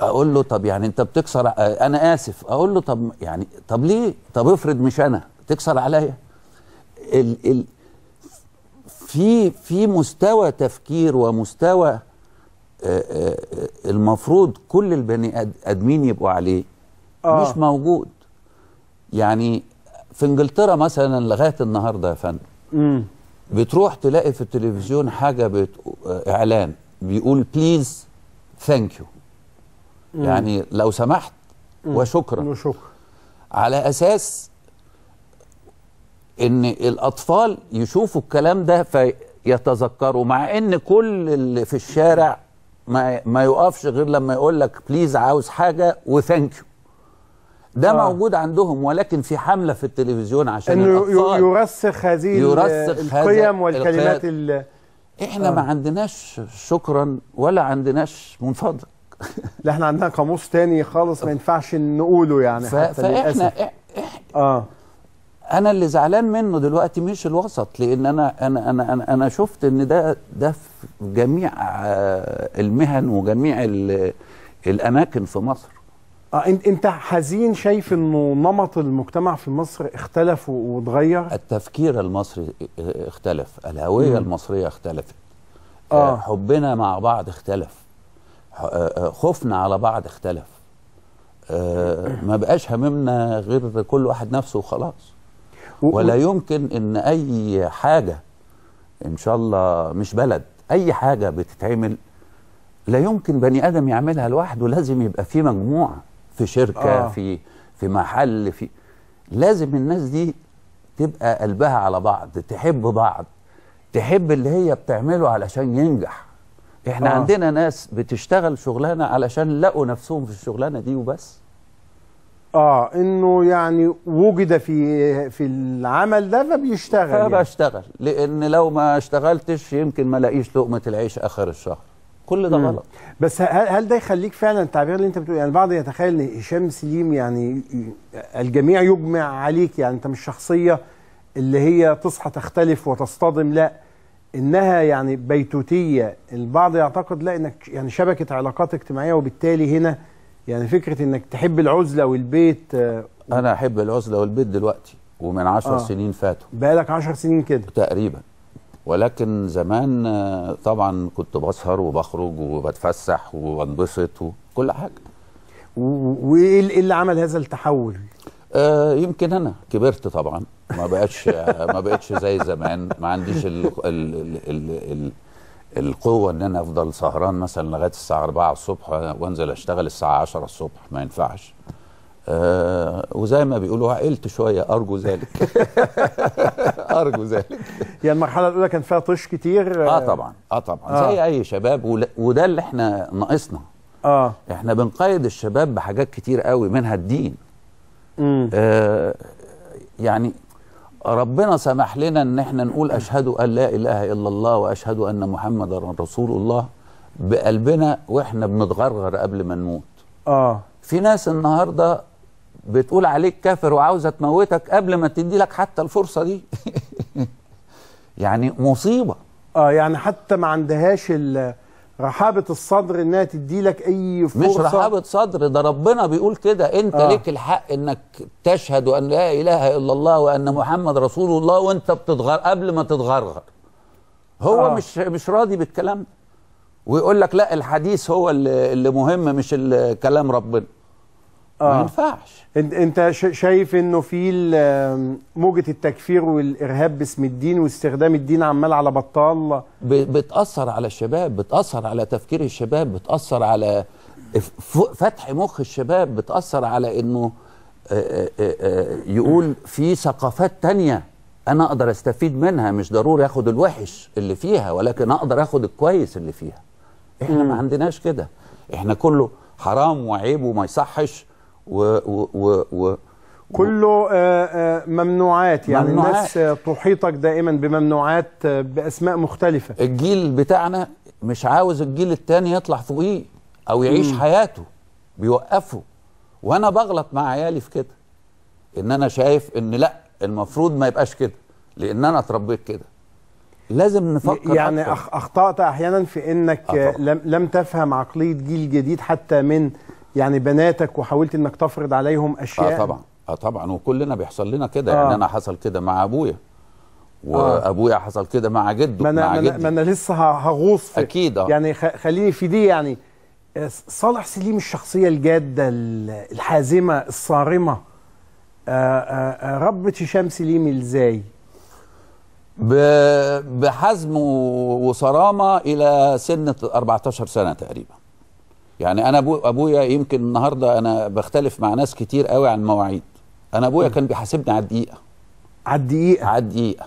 اقول له طب يعني انت بتكسر انا اسف اقول له طب يعني طب ليه طب افرض مش انا تكسر عليا ال ال في في مستوى تفكير ومستوى المفروض كل البني ادمين يبقوا عليه آه. مش موجود يعني في انجلترا مثلا لغايه النهارده يا فندم بتروح تلاقي في التلفزيون حاجه بت... اعلان بيقول بليز ثانك يو يعني لو سمحت وشكرا وشكرا على اساس ان الاطفال يشوفوا الكلام ده فيتذكروا مع ان كل اللي في الشارع ما ما يقفش غير لما يقول لك بليز عاوز حاجه وثانك يو ده آه. موجود عندهم ولكن في حمله في التلفزيون عشان انه الأطفال يرسخ هذه يرسخ القيم والكلمات ال... احنا آه. ما عندناش شكرا ولا عندناش من فضلك لا احنا عندنا قاموس تاني خالص ما ينفعش نقوله يعني ف... حتى فاحنا إح... إح... اه انا اللي زعلان منه دلوقتي مش الوسط لان انا انا انا انا, أنا شفت ان ده ده في جميع آه، المهن وجميع الاماكن في مصر اه انت حزين شايف انه نمط المجتمع في مصر اختلف واتغير التفكير المصري آه، اختلف الهويه المصريه اختلفت آه. حبنا مع بعض اختلف خوفنا على بعض اختلف آه، ما بقاش هممنا غير كل واحد نفسه وخلاص ولا يمكن ان اي حاجه ان شاء الله مش بلد اي حاجه بتتعمل لا يمكن بني ادم يعملها لوحده لازم يبقى في مجموعه في شركه آه. في في محل في لازم الناس دي تبقى قلبها على بعض تحب بعض تحب اللي هي بتعمله علشان ينجح احنا آه. عندنا ناس بتشتغل شغلانه علشان لقوا نفسهم في الشغلانه دي وبس اه انه يعني وجد في في العمل ده فبيشتغل يعني. فبشتغل يعني. لان لو ما اشتغلتش يمكن ما الاقيش لقمه العيش اخر الشهر كل ده غلط بس هل, هل ده يخليك فعلا التعبير اللي انت بتقول يعني البعض يتخيل ان هشام سليم يعني الجميع يجمع عليك يعني انت مش شخصيه اللي هي تصحى تختلف وتصطدم لا انها يعني بيتوتيه البعض يعتقد لا انك يعني شبكه علاقات اجتماعيه وبالتالي هنا يعني فكره انك تحب العزله والبيت آه انا احب العزله والبيت دلوقتي ومن 10 آه سنين فاتوا بقالك 10 سنين كده تقريبا ولكن زمان آه، طبعا كنت بسهر وبخرج وبتفسح وبنبسط وكل حاجه وايه اللي عمل هذا التحول آه يمكن انا كبرت طبعا ما بقتش ما بقتش زي زمان ما عنديش الـ الـ الـ الـ الـ القوه ان انا افضل سهران مثلا لغايه الساعه 4 الصبح وانزل اشتغل الساعه 10 الصبح ما ينفعش آه وزي ما بيقولوا عقلت شويه ارجو ذلك ارجو ذلك يعني المرحله الاولى كان فيها طش كتير اه طبعا اه طبعا آه. زي اي شباب وده اللي احنا ناقصنا اه احنا بنقيد الشباب بحاجات كتير قوي منها الدين آه يعني ربنا سمح لنا ان احنا نقول اشهد ان لا اله الا الله واشهد ان محمدا رسول الله بقلبنا واحنا بنتغرغر قبل ما نموت اه في ناس النهارده بتقول عليك كافر وعاوزه تموتك قبل ما تدي لك حتى الفرصه دي يعني مصيبه اه يعني حتى ما عندهاش ال رحابه الصدر انها تدي لك اي فرصه مش رحابه صدر ده ربنا بيقول كده انت آه. ليك الحق انك تشهد ان لا اله الا الله وان محمد رسول الله وانت بتتغر قبل ما تتغرغر هو آه. مش مش راضي بالكلام ويقول لك لا الحديث هو اللي مهم مش الكلام ربنا آه. ما ينفعش انت انت شايف انه في موجه التكفير والارهاب باسم الدين واستخدام الدين عمال على بطال بتاثر على الشباب بتاثر على تفكير الشباب بتاثر على فتح مخ الشباب بتاثر على انه آه، آه، آه، يقول في ثقافات تانية انا اقدر استفيد منها مش ضروري اخد الوحش اللي فيها ولكن اقدر اخد الكويس اللي فيها احنا ما عندناش كده احنا كله حرام وعيب وما يصحش و و و, و كله آه، آه، ممنوعات يعني ممنوعات. الناس آه، تحيطك دائما بممنوعات باسماء مختلفه الجيل بتاعنا مش عاوز الجيل الثاني يطلع فوقيه او يعيش م. حياته بيوقفه وانا بغلط مع عيالي في كده ان انا شايف ان لا المفروض ما يبقاش كده لان انا اتربيت كده لازم نفكر يعني أكثر. اخطات احيانا في انك أطلع. لم تفهم عقليه جيل جديد حتى من يعني بناتك وحاولت انك تفرض عليهم اشياء اه طبعا اه طبعا وكلنا بيحصل لنا كده يعني آه. يعني انا حصل كده مع ابويا آه. وابويا حصل كده مع جده ما أنا مع جدي ما انا لسه هغوص في اكيد آه. يعني خليني في دي يعني آه، صالح سليم الشخصيه الجاده الحازمه الصارمه آه، ربت هشام سليم ازاي بحزم وصرامه الى سن 14 سنه تقريبا يعني انا أبو ابويا يمكن النهارده انا بختلف مع ناس كتير قوي عن مواعيد انا ابويا كان بيحاسبني على الدقيقه على الدقيقه على الدقيقه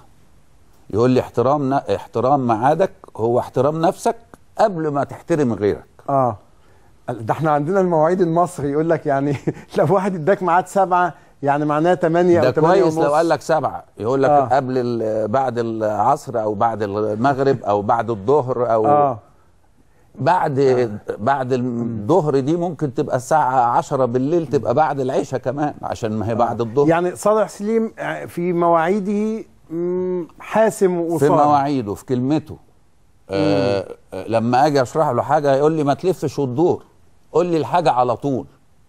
يقول لي احترام احترام ميعادك هو احترام نفسك قبل ما تحترم غيرك اه ده احنا عندنا المواعيد المصري يقول لك يعني لو واحد اداك ميعاد سبعة يعني معناه 8 او 8 ونص لو قال لك سبعة يقول لك آه. قبل بعد العصر او بعد المغرب او بعد الظهر او آه. بعد آه. بعد الظهر دي ممكن تبقى الساعه 10 بالليل تبقى بعد العشاء كمان عشان ما هي بعد الظهر يعني صالح سليم آه، في مواعيده حاسم وصالح في مواعيده في كلمته آه،, آه لما اجي اشرح له حاجه يقول لي ما تلفش وتدور قول لي الحاجه على طول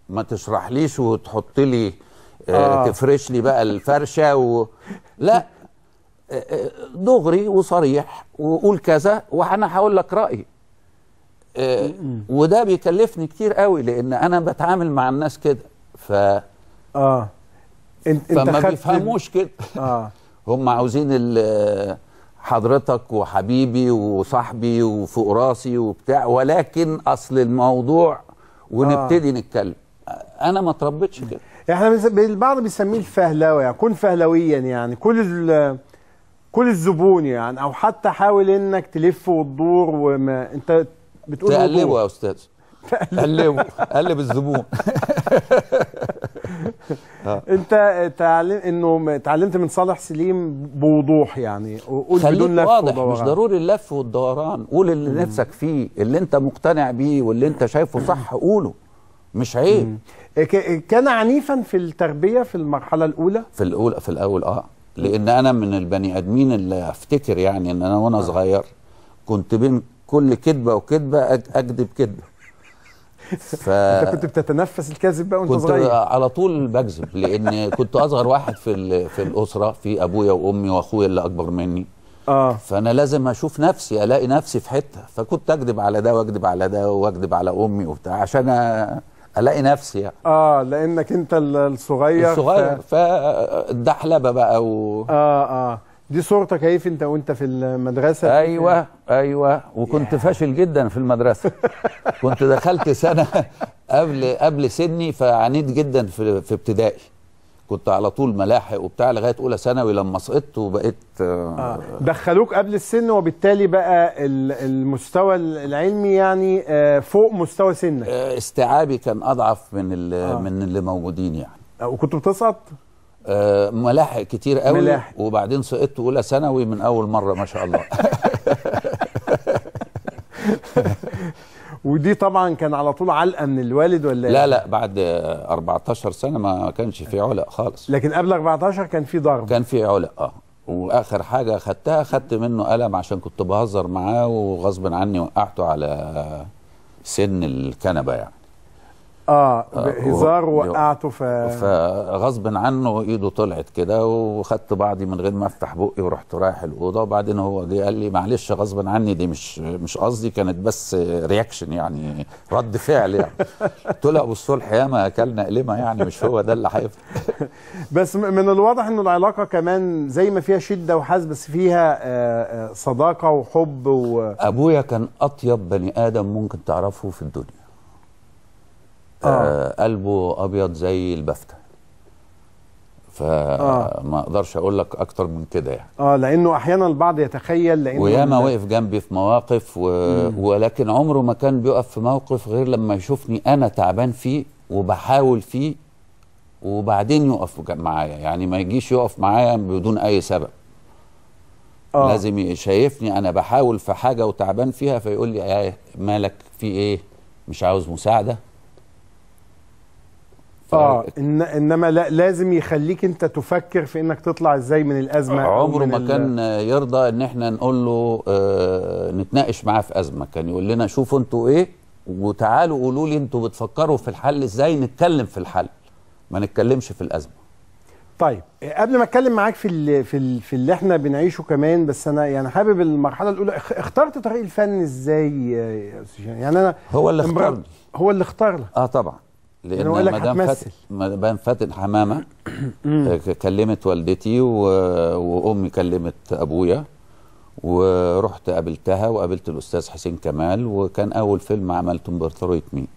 ما تشرحليش وتحط لي آه آه. تفرش لي بقى الفرشه و... لا آه، دغري وصريح وقول كذا وانا هقول لك رايي آه، وده بيكلفني كتير قوي لان انا بتعامل مع الناس كده ف اه انت فما بيفهموش كده اه هم عاوزين حضرتك وحبيبي وصاحبي وفوق راسي وبتاع ولكن اصل الموضوع ونبتدي آه. نتكلم انا ما اتربيتش كده احنا البعض بيسميه الفهلوه يعني كن فهلويا يعني كل كل الزبون يعني او حتى حاول انك تلف وتدور وما انت بتقول تقلبه يا استاذ قلبه قلب الزبون انت تعلم انه اتعلمت من صالح سليم بوضوح يعني قول بدون لف واضح مش ضروري اللف والدوران قول اللي مم. نفسك فيه اللي انت مقتنع بيه واللي انت شايفه صح قوله مش عيب إيه، إيه، كان عنيفا في التربيه في المرحله الاولى في الاولى في الاول اه لان انا من البني ادمين اللي افتكر يعني ان انا وانا آه. صغير كنت بين كل كذبه وكذبه اكذب كذبه ف... انت كنت بتتنفس الكذب بقى وانت كنت صغير على طول بكذب لان كنت اصغر واحد في ال... في الاسره في ابويا وامي واخويا اللي اكبر مني اه فانا لازم اشوف نفسي الاقي نفسي في حته فكنت اكذب على ده واكذب على ده واكذب على امي وبتاع عشان الاقي نفسي يعني. اه لانك انت الصغير الصغير ف... فالدحلبه بقى و اه اه دي صورتك كيف انت وانت في المدرسه ايوه ايوه وكنت yeah. فاشل جدا في المدرسه كنت دخلت سنه قبل قبل سني فعانيت جدا في في ابتدائي كنت على طول ملاحق وبتاع لغايه اولى ثانوي لما سقطت وبقيت آه. آه، دخلوك قبل السن وبالتالي بقى المستوى العلمي يعني آه، فوق مستوى سنك آه، استيعابي كان اضعف من آه. من اللي موجودين يعني وكنت بتسقط آه، ملاحق كتير قوي ملاحق. وبعدين سقطت اولى ثانوي من اول مره ما شاء الله ودي طبعا كان على طول علقه من الوالد ولا لا لا بعد 14 سنه ما كانش في علق خالص لكن قبل 14 كان في ضرب كان في علق اه واخر حاجه خدتها خدت منه قلم عشان كنت بهزر معاه وغصب عني وقعته على سن الكنبه يعني آه،, اه هزار وقعته ف فغصب عنه ايده طلعت كده وخدت بعضي من غير ما افتح بقي ورحت رايح الاوضه وبعدين هو جه قال لي معلش غصب عني دي مش مش قصدي كانت بس رياكشن يعني رد فعل يعني قلت له ابو الصلح ياما اكلنا قلمه يعني مش هو ده اللي هيفضل بس من الواضح ان العلاقه كمان زي ما فيها شده وحاس بس فيها آه، آه، صداقه وحب و... ابويا كان اطيب بني ادم ممكن تعرفه في الدنيا آه. آه. قلبه ابيض زي البفتة فما آه. اقدرش اقول لك اكتر من كده يعني اه لانه احيانا البعض يتخيل لانه وياما وقف جنبي في مواقف و... ولكن عمره ما كان بيقف في موقف غير لما يشوفني انا تعبان فيه وبحاول فيه وبعدين يقف معايا يعني ما يجيش يقف معايا بدون اي سبب آه. لازم شايفني انا بحاول في حاجه وتعبان فيها فيقول لي آه، مالك في ايه مش عاوز مساعده اه إن انما لا لازم يخليك انت تفكر في انك تطلع ازاي من الازمه عمره ما كان يرضى ان احنا نقول له آه نتناقش معاه في ازمه كان يقول لنا شوفوا انتوا ايه وتعالوا قولوا لي انتوا بتفكروا في الحل ازاي نتكلم في الحل ما نتكلمش في الازمه طيب قبل ما اتكلم معاك في الـ في الـ في اللي احنا بنعيشه كمان بس انا يعني حابب المرحله الاولى اخترت طريق الفن ازاي يا استاذ يعني انا هو اللي اختار هو اللي اختار لك اه طبعا لان مدام فاتن مدام حمامه آه، كلمت والدتي و... وامي كلمت ابويا ورحت قابلتها وقابلت الاستاذ حسين كمال وكان اول فيلم عملته مبرترويت مي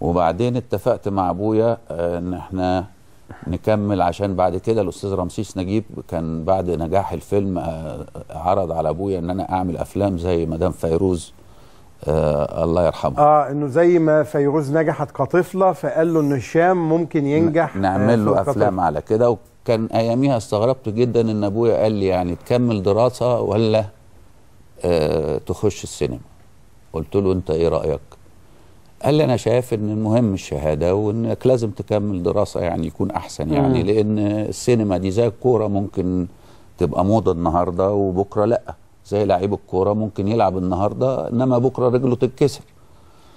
وبعدين اتفقت مع ابويا آه، ان احنا نكمل عشان بعد كده الاستاذ رمسيس نجيب كان بعد نجاح الفيلم آه، عرض على ابويا ان انا اعمل افلام زي مدام فيروز آه الله يرحمه اه انه زي ما فيروز نجحت كطفله فقال له ان هشام ممكن ينجح نعمل آه، له افلام على كده وكان اياميها استغربت جدا ان ابويا قال لي يعني تكمل دراسه ولا آه تخش السينما قلت له انت ايه رايك قال لي انا شايف ان المهم الشهاده وانك لازم تكمل دراسه يعني يكون احسن يعني لان السينما دي زي الكوره ممكن تبقى موضه النهارده وبكره لا زي لعيب الكوره ممكن يلعب النهارده انما بكره رجله تتكسر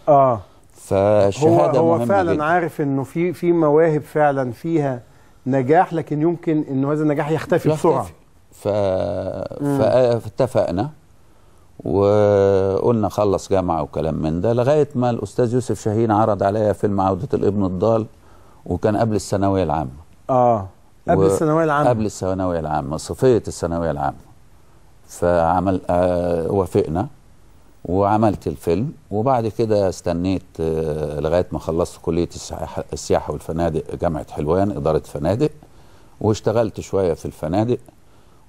اه فالشهاده هو, هو فعلا جدا. عارف انه في في مواهب فعلا فيها نجاح لكن يمكن انه هذا النجاح يختفي بسرعه ف... فاتفقنا وقلنا خلص جامعه وكلام من ده لغايه ما الاستاذ يوسف شاهين عرض عليا فيلم عوده الابن الضال وكان قبل الثانويه العامه اه قبل و... الثانويه العامه قبل الثانويه العامه صفيه الثانويه العامه فعمل آه وافقنا وعملت الفيلم وبعد كده استنيت آه لغايه ما خلصت كليه السياحه والفنادق جامعه حلوان اداره فنادق واشتغلت شويه في الفنادق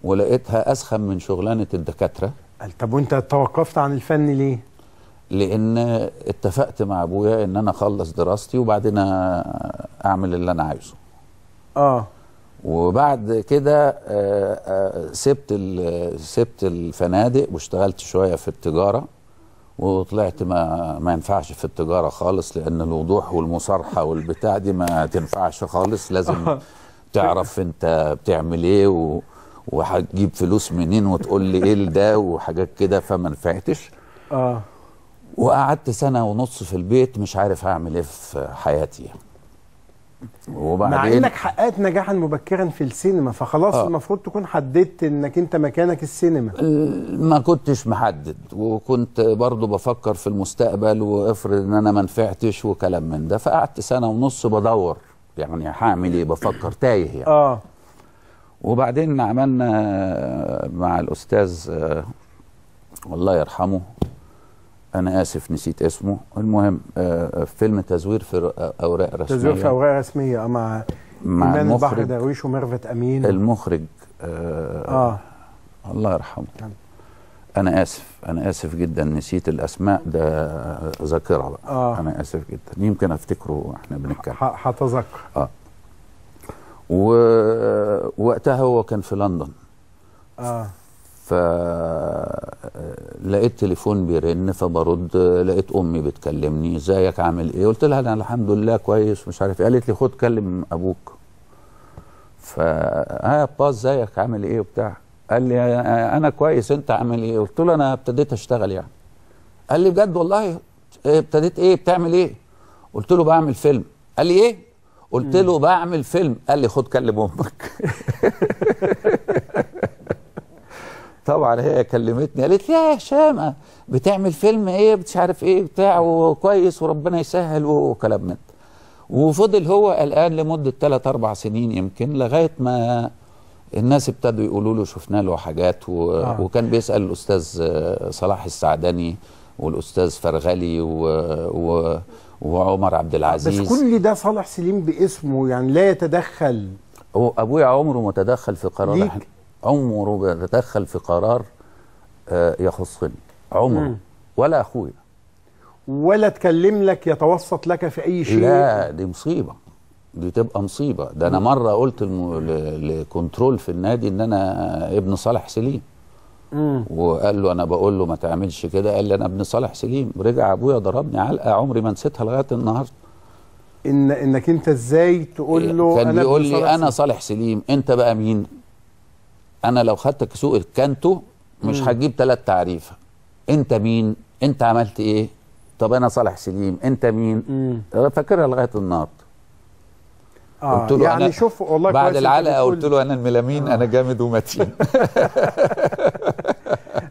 ولقيتها اسخن من شغلانه الدكاتره طب وانت توقفت عن الفن ليه؟ لان اتفقت مع ابويا ان انا اخلص دراستي وبعدين اعمل اللي انا عايزه. اه وبعد كده آه، آه، سبت سبت الفنادق واشتغلت شويه في التجاره وطلعت ما ما ينفعش في التجاره خالص لان الوضوح والمصارحه والبتاع دي ما تنفعش خالص لازم آه. تعرف انت بتعمل ايه وهتجيب فلوس منين وتقول لي ايه ده وحاجات كده فما نفعتش اه وقعدت سنه ونص في البيت مش عارف هعمل ايه في حياتي يعني. وبعدين مع انك حققت نجاحا مبكرا في السينما فخلاص آه. المفروض تكون حددت انك انت مكانك السينما ما كنتش محدد وكنت برضو بفكر في المستقبل وافرض ان انا ما نفعتش وكلام من ده فقعدت سنه ونص بدور يعني هعمل ايه بفكر تايه يعني اه وبعدين عملنا مع الاستاذ آه، الله يرحمه انا اسف نسيت اسمه المهم آه، آه، فيلم تزوير في آه، اوراق رسميه تزوير في اوراق رسميه مع مع إيمان البحر درويش وميرفت امين المخرج آه, اه الله يرحمه نعم. انا اسف انا اسف جدا نسيت الاسماء ده ذاكره بقى آه. انا اسف جدا يمكن افتكره واحنا بنتكلم هتذكر اه ووقتها هو كان في لندن اه فلقيت تليفون بيرن فبرد لقيت امي بتكلمني ازيك عامل ايه قلت لها انا الحمد لله كويس مش عارف ايه قالت لي خد كلم ابوك ف اه يا با ازيك عامل ايه وبتاع قال لي آه، آه، انا كويس انت عامل ايه قلت له انا ابتديت اشتغل يعني قال لي بجد والله إيه، ابتديت ايه بتعمل ايه قلت له بعمل فيلم قال لي ايه قلت له بعمل فيلم قال لي خد كلم امك طبعا هي كلمتني قالت لي يا هشام بتعمل فيلم ايه مش عارف ايه بتاع وكويس وربنا يسهل وكلام من وفضل هو قلقان لمده ثلاث اربع سنين يمكن لغايه ما الناس ابتدوا يقولوا له شفنا له حاجات و... آه. وكان بيسال الاستاذ صلاح السعدني والاستاذ فرغلي و... و... وعمر عبد آه، العزيز بس كل ده صالح سليم باسمه يعني لا يتدخل هو ابويا عمره ما تدخل في قرار ليك؟ عمره بيتدخل في قرار آه، يخصني عمره مم. ولا اخويا ولا اتكلم لك يتوسط لك في اي شيء لا دي مصيبه دي تبقى مصيبه ده انا مره قلت لكنترول في النادي ان انا ابن صالح سليم مم. وقال له انا بقول له ما تعملش كده قال لي انا ابن صالح سليم رجع ابويا ضربني علقه عمري ما نسيتها لغايه النهارده ان انك انت ازاي تقول إيه، له كان انا بيقول لي انا صالح سليم انت بقى مين انا لو خدتك سوق الكانتو مش هتجيب ثلاث تعريفه انت مين انت عملت ايه طب انا صالح سليم انت مين مم. فاكرها لغايه النهارده آه قلت له يعني شوف والله بعد العلقه قلت له انا الملامين آه. انا جامد ومتين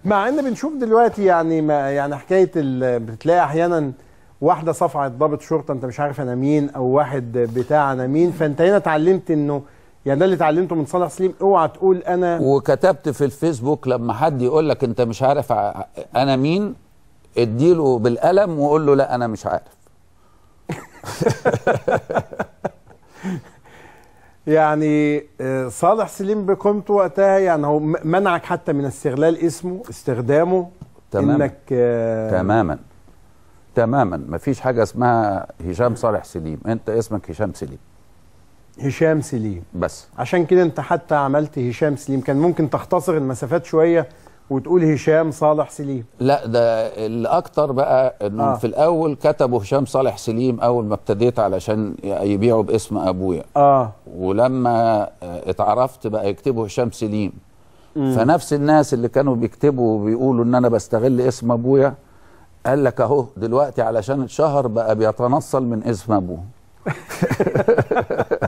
مع ان بنشوف دلوقتي يعني ما يعني حكايه بتلاقي احيانا واحده صفعت ضابط شرطه انت مش عارف انا مين او واحد بتاع انا مين فانت هنا اتعلمت انه يعني ده اللي اتعلمته من صالح سليم اوعى تقول انا وكتبت في الفيسبوك لما حد يقول لك انت مش عارف انا مين اديله بالقلم وقول له لا انا مش عارف يعني آه، صالح سليم بقيمته وقتها يعني هو منعك حتى من استغلال اسمه استخدامه تماما انك آه، تماما تماما مفيش حاجه اسمها هشام صالح سليم انت اسمك هشام سليم هشام سليم بس عشان كده انت حتى عملت هشام سليم كان ممكن تختصر المسافات شويه وتقول هشام صالح سليم لا ده الاكتر بقى انه آه. في الاول كتبوا هشام صالح سليم اول ما ابتديت علشان يبيعوا باسم ابويا اه ولما اتعرفت بقى يكتبوا هشام سليم مم. فنفس الناس اللي كانوا بيكتبوا وبيقولوا ان انا بستغل اسم ابويا قال لك اهو دلوقتي علشان اتشهر بقى بيتنصل من اسم ابوه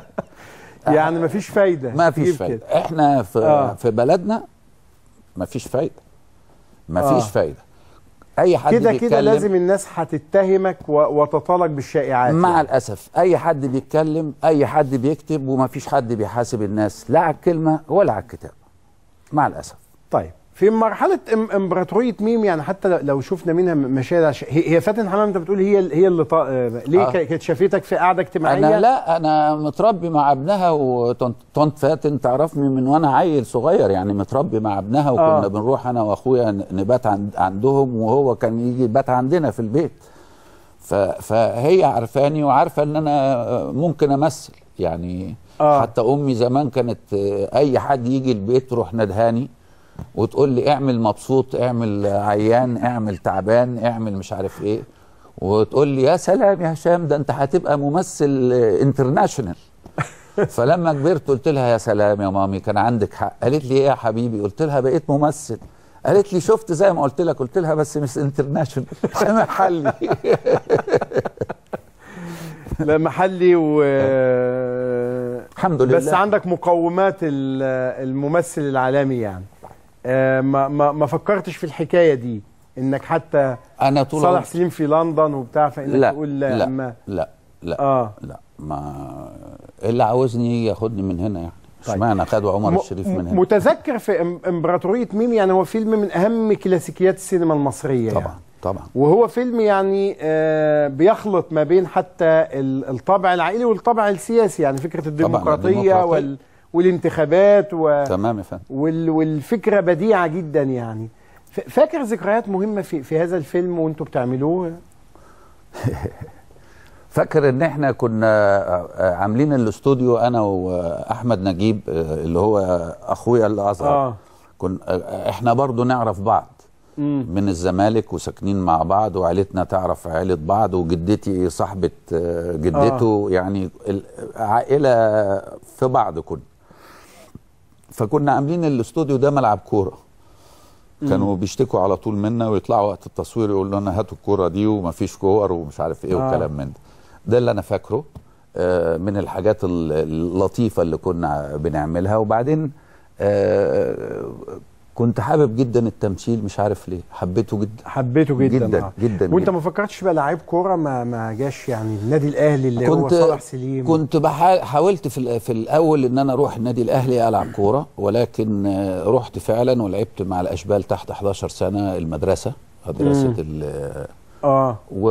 يعني مفيش فايده مفيش فايده كده. احنا في آه. في بلدنا مفيش فايده مفيش آه. فايده اي حد كده كده لازم الناس هتتهمك وتطالك بالشائعات مع يعني. الاسف اي حد بيتكلم اي حد بيكتب ومفيش حد بيحاسب الناس لا على الكلمه ولا على الكتاب مع الاسف طيب في مرحله امبراطوريه ميم يعني حتى لو شفنا منها مشاهد هي فاتن حمام انت بتقول هي هي اللي طا... ليه آه. كانت شافتك في قعده اجتماعيه انا لا انا متربي مع ابنها وطنط فاتن تعرفني من وانا عيل صغير يعني متربي مع ابنها وكنا آه. بنروح انا واخويا نبات عند عندهم وهو كان يجي يبات عندنا في البيت ف... فهي عارفاني وعارفه ان انا ممكن امثل يعني آه. حتى امي زمان كانت اي حد يجي البيت تروح ندهاني وتقول لي اعمل مبسوط اعمل عيان اعمل تعبان اعمل مش عارف ايه وتقول لي يا سلام يا هشام ده انت هتبقى ممثل انترناشونال فلما كبرت قلت لها يا سلام يا مامي كان عندك حق قالت لي ايه يا حبيبي قلت لها بقيت ممثل قالت لي شفت زي ما قلت لك قلت لها بس مش انترناشونال محلي لا محلي و الحمد لله بس عندك مقومات الممثل العالمي يعني آه، ما ما ما فكرتش في الحكايه دي انك حتى انا طول صالح سليم في لندن وبتاع فانك لا تقول لا لا لا لا, آه لا ما اللي عاوزني ياخدني من هنا يعني طيب. اشمعنى طيب. خدوا عمر الشريف من هنا متذكر في امبراطوريه ميم يعني هو فيلم من اهم كلاسيكيات السينما المصريه يعني. طبعا يعني. طبعا وهو فيلم يعني آه بيخلط ما بين حتى الطابع العائلي والطابع السياسي يعني فكره الديمقراطيه, الديمقراطية وال والانتخابات و... تمام يا فندم وال... والفكره بديعه جدا يعني فاكر ذكريات مهمه في في هذا الفيلم وانتم بتعملوه فاكر ان احنا كنا عاملين الاستوديو انا واحمد نجيب اللي هو اخويا الاصغر آه. كنا احنا برضو نعرف بعض مم. من الزمالك وساكنين مع بعض وعائلتنا تعرف عائله بعض وجدتي صاحبه جدته آه. يعني عائله في بعض كنا فكنا عاملين الاستوديو ده ملعب كوره كانوا بيشتكوا على طول منا ويطلعوا وقت التصوير يقولوا لنا هاتوا الكوره دي ومفيش كور ومش عارف ايه آه. وكلام من ده ده اللي انا فاكره آه، من الحاجات اللطيفه اللي كنا بنعملها وبعدين آه، كنت حابب جدا التمثيل مش عارف ليه حبيته جدا حبيته جدا جدا, آه. جدا وانت ما فكرتش بقى لعيب كوره ما ما جاش يعني النادي الاهلي اللي كنت هو صلاح سليم كنت بحا... حاولت في في الاول ان انا اروح النادي الاهلي العب كوره ولكن آه، رحت فعلا ولعبت مع الاشبال تحت 11 سنه المدرسه مدرسه ال اه و...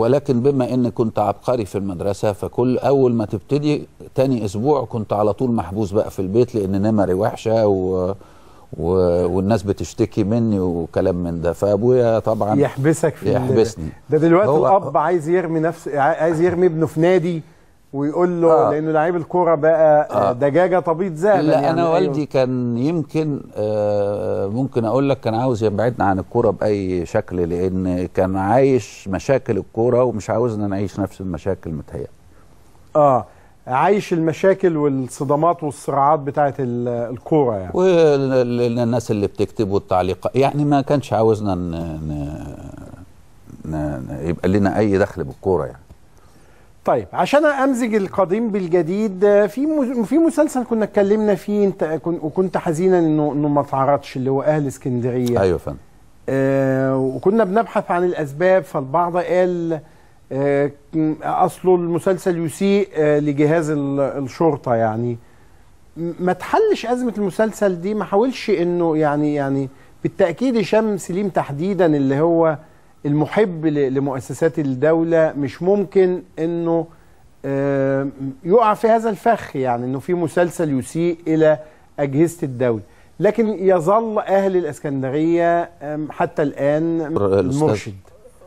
ولكن بما ان كنت عبقري في المدرسه فكل اول ما تبتدي تاني اسبوع كنت على طول محبوس بقى في البيت لان نمري وحشه و و... والناس بتشتكي مني وكلام من ده فابويا طبعا يحبسك في يحبسني ده دلوقتي هو... الاب عايز يرمي نفس عايز يرمي ابنه في نادي ويقول له آه. لانه لعيب الكوره بقى آه. آه. دجاجه طبيب زهبل لا يعني انا أيوه. والدي أيوه. كان يمكن آه ممكن اقول لك كان عاوز يبعدنا عن الكوره باي شكل لان كان عايش مشاكل الكوره ومش عاوزنا نعيش نفس المشاكل متهيألي اه عايش المشاكل والصدمات والصراعات بتاعه الكوره يعني والناس اللي بتكتبوا التعليقات يعني ما كانش عاوزنا ن... ن... ن... يبقى لنا اي دخل بالكوره يعني طيب عشان امزج القديم بالجديد في في مسلسل كنا اتكلمنا فيه انت وكنت حزينا انه انه ما اتعرضش اللي هو اهل اسكندريه ايوه فندم آه وكنا بنبحث عن الاسباب فالبعض قال آه، اصله المسلسل يسيء آه، لجهاز الشرطه يعني ما تحلش ازمه المسلسل دي ما حاولش انه يعني يعني بالتاكيد هشام سليم تحديدا اللي هو المحب لمؤسسات الدوله مش ممكن انه آه، يقع في هذا الفخ يعني انه في مسلسل يسيء الى اجهزه الدوله لكن يظل اهل الاسكندريه حتى الان المرشد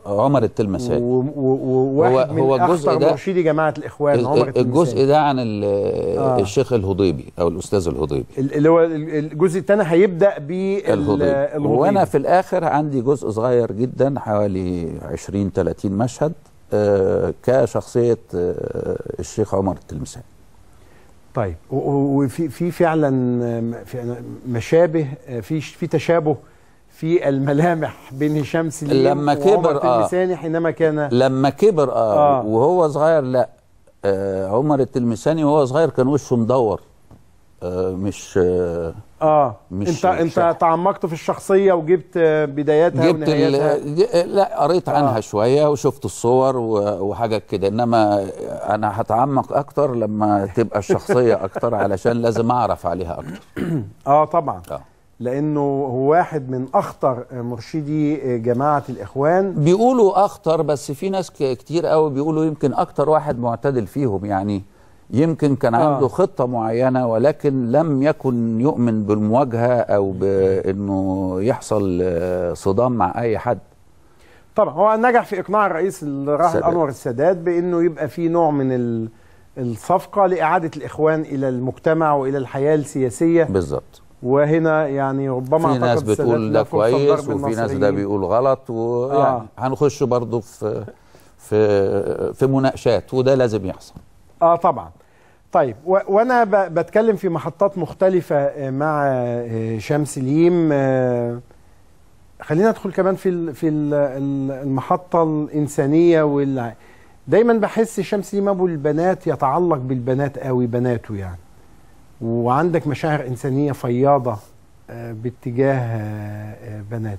عمر التلمساني وواحد هو من هو الجزء ده مرشدي جماعه الاخوان عمر الجزء ده عن آه. الشيخ الهضيبي او الاستاذ الهضيبي اللي هو الجزء الثاني هيبدا بالهضيبي وانا في الاخر عندي جزء صغير جدا حوالي 20 30 مشهد آه، كشخصيه آه، الشيخ عمر التلمساني طيب وفي في فعلا في مشابه آه، في في تشابه في الملامح بين هشام سليم لما كبر اه التلمساني حينما كان لما كبر آه, آه وهو صغير لا آه عمر التلمساني وهو صغير كان وشه مدور آه مش آه, آه مش انت مش انت تعمقت في الشخصيه وجبت بداياتها جبت ونهاياتها لا قريت آه. عنها آه شويه وشفت الصور وحاجه كده انما انا هتعمق اكتر لما تبقى الشخصيه اكتر علشان لازم اعرف عليها اكتر اه طبعا آه. لانه هو واحد من اخطر مرشدي آه، جماعه الاخوان بيقولوا اخطر بس في ناس كتير قوي بيقولوا يمكن اكتر واحد معتدل فيهم يعني يمكن كان آه. عنده آه. خطه معينه ولكن لم يكن يؤمن بالمواجهه او بانه يحصل آه، صدام مع اي حد طبعا هو نجح في اقناع الرئيس الراحل انور السادات بانه يبقى في نوع من ال... الصفقه لاعاده الاخوان الى المجتمع والى الحياه السياسيه بالظبط وهنا يعني ربما في ناس بتقول ده كويس وفي ناس ده بيقول غلط ويعني آه. يعني هنخش برضه في في في مناقشات وده لازم يحصل اه طبعا طيب وانا بتكلم في محطات مختلفه آه، مع آه، شمس ليم آه، خلينا ندخل كمان في في المحطه الانسانيه وال دايما بحس شمس ليم ابو البنات يتعلق بالبنات قوي بناته يعني وعندك مشاعر انسانيه فياضه آه، باتجاه آه، آه، بنات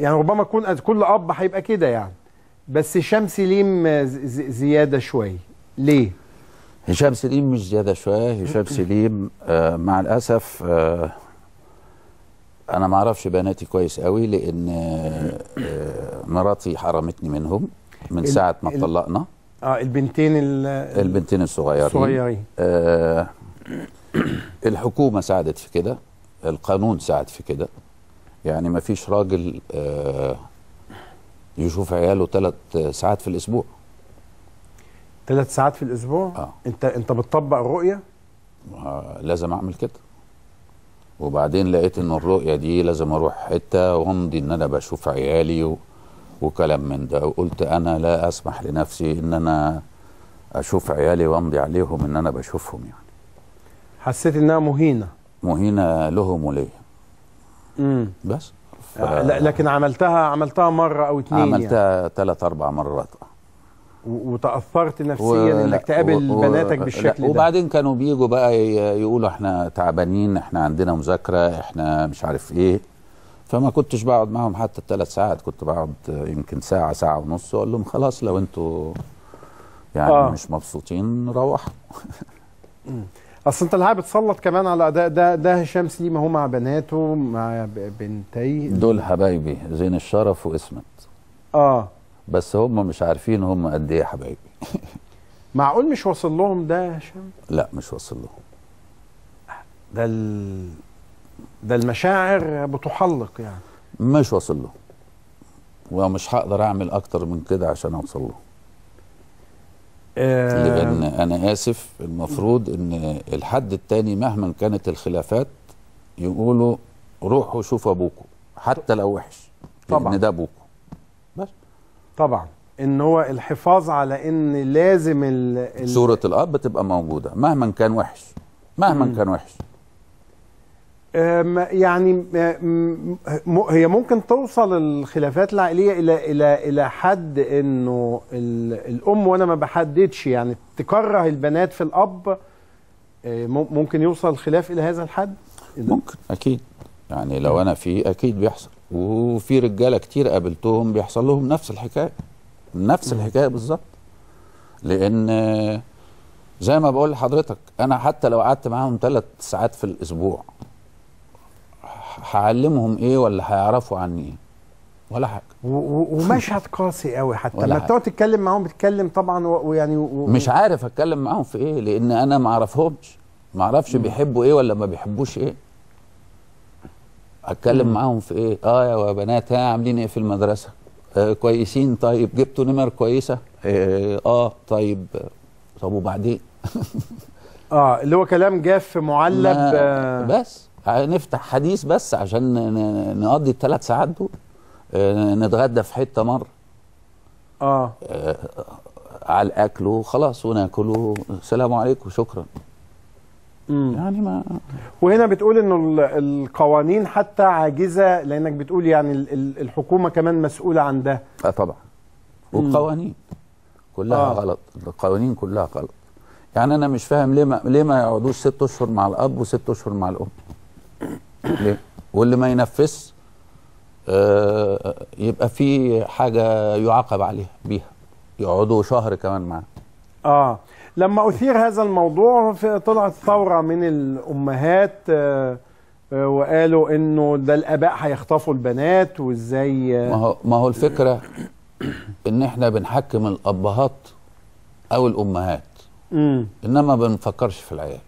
يعني ربما يكون كل اب هيبقى كده يعني بس هشام سليم زياده شويه ليه هشام سليم مش زياده شويه هشام سليم مع الاسف انا ما اعرفش بناتي كويس قوي لان مراتي حرمتني منهم من ساعه ما طلقنا اه البنتين البنتين الصغيرين الصغيرين آه الحكومه ساعدت في كده القانون ساعد في كده يعني ما فيش راجل آه يشوف عياله ثلاث ساعات في الاسبوع ثلاث ساعات في الاسبوع آه. انت انت بتطبق الرؤيه آه لازم اعمل كده وبعدين لقيت ان الرؤيه دي لازم اروح حته وامضي ان انا بشوف عيالي و... وكلام من ده وقلت انا لا اسمح لنفسي ان انا اشوف عيالي وامضي عليهم ان انا بشوفهم يعني حسيت انها مهينه مهينه لهم وليا امم بس ف... آه، لكن عملتها عملتها مره او اتنين يعني. عملتها يعني. اربع مرات وتاثرت نفسيا و... انك تقابل و... بناتك بالشكل ده وبعدين كانوا بيجوا بقى يقولوا احنا تعبانين احنا عندنا مذاكره احنا مش عارف ايه فما كنتش بقعد معهم حتى الثلاث ساعات كنت بقعد يمكن ساعه ساعه ونص وأقول لهم خلاص لو انتوا يعني آه. مش مبسوطين روحوا اصل انت اللي بتسلط كمان على ده ده ده هشام سليم اهو مع بناته مع بنتي دول حبايبي زين الشرف واسمت اه بس هم مش عارفين هم قد ايه حبايبي معقول مش واصل لهم ده يا هشام؟ لا مش واصل لهم ده ال... ده المشاعر بتحلق يعني مش واصل له ومش هقدر اعمل اكتر من كده عشان اوصل له آه، لان انا اسف المفروض ان الحد التاني مهما كانت الخلافات يقولوا روحوا شوفوا ابوكوا حتى لو وحش طبعا ان ده ابوكوا بس طبعا ان هو الحفاظ على ان لازم ال... ال... صوره الاب تبقى موجوده مهما كان وحش مهما كان وحش يعني هي ممكن توصل الخلافات العائليه الى الى الى حد انه الام وانا ما بحددش يعني تكره البنات في الاب ممكن يوصل الخلاف الى هذا الحد؟ ممكن اكيد يعني لو انا في اكيد بيحصل وفي رجاله كتير قابلتهم بيحصل لهم نفس الحكايه نفس الحكايه بالظبط لان زي ما بقول لحضرتك انا حتى لو قعدت معاهم ثلاث ساعات في الاسبوع هعلمهم ايه ولا هيعرفوا عني ايه ولا حاجه ومشهد قاسي قوي حتى لما تقعد تتكلم معاهم بتتكلم طبعا ويعني و... مش عارف اتكلم معاهم في ايه لان انا ما اعرفهمش ما اعرفش بيحبوا ايه ولا ما بيحبوش ايه اتكلم مم. معاهم في ايه اه يا بنات ها عاملين ايه في المدرسه آه كويسين طيب جبتوا نمر كويسه آه, اه طيب طب وبعدين اه اللي هو كلام جاف معلب آه بس نفتح حديث بس عشان نقضي الثلاث ساعات دول آه، نتغدى في حته مره اه, آه على الاكل وخلاص وناكله السلام عليكم شكرا مم. يعني ما وهنا بتقول انه القوانين حتى عاجزه لانك بتقول يعني الحكومه كمان مسؤوله عن ده اه طبعا والقوانين كلها آه. غلط القوانين كلها غلط يعني انا مش فاهم ليه ما ليه ما يقعدوش ست اشهر مع الاب وست اشهر مع الام واللي ما ينفذ آه، يبقى في حاجه يعاقب عليها بيها يقعدوا شهر كمان معاه اه لما اثير هذا الموضوع طلعت ثوره من الامهات آه، آه، وقالوا انه ده الاباء هيخطفوا البنات وازاي ما هو ما هو الفكره ان احنا بنحكم الابهات او الامهات امم انما ما بنفكرش في العيال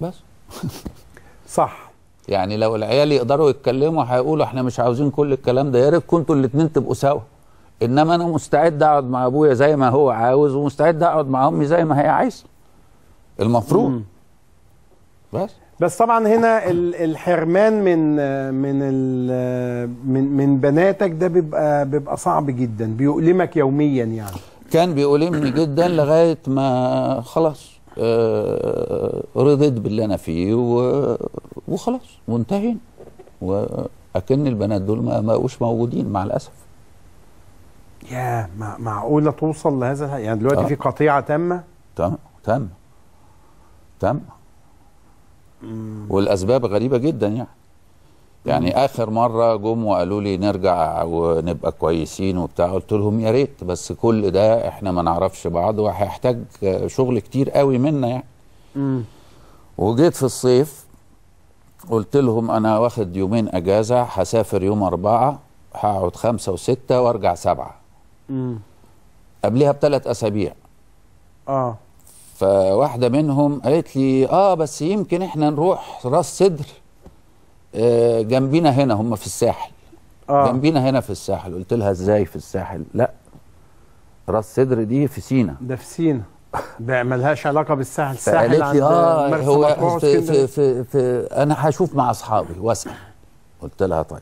بس صح يعني لو العيال يقدروا يتكلموا هيقولوا احنا مش عاوزين كل الكلام ده يا ريت كنتوا الاثنين تبقوا سوا انما انا مستعد اقعد مع ابويا زي ما هو عاوز ومستعد اقعد مع امي زي ما هي عايزه المفروض مم. بس بس طبعا هنا الحرمان من من من من بناتك ده بيبقى بيبقى صعب جدا بيؤلمك يوميا يعني كان بيؤلمني جدا لغايه ما خلاص آه، رضيت باللي انا فيه وخلاص وانتهينا واكن البنات دول ما بقوش موجودين مع الاسف يا معقوله توصل لهذا يعني دلوقتي آه. في قطيعه تامه تم تم تم والاسباب غريبه جدا يعني يعني اخر مره جم وقالوا لي نرجع ونبقى كويسين وبتاع قلت لهم يا ريت بس كل ده احنا ما نعرفش بعض وهيحتاج شغل كتير قوي منا يعني امم وجيت في الصيف قلت لهم انا واخد يومين اجازه هسافر يوم اربعه هقعد خمسه وسته وارجع سبعه امم قبلها بثلاث اسابيع اه فواحده منهم قالت لي اه بس يمكن احنا نروح راس صدر آه، جنبينا هنا هم في الساحل آه. جنبينا هنا في الساحل قلت لها ازاي في الساحل لا راس صدر دي في سينا ده في سينا ده ملهاش علاقه بالساحل الساحل قالت لي اه هو في, في, في, في انا هشوف مع اصحابي واسال قلت لها طيب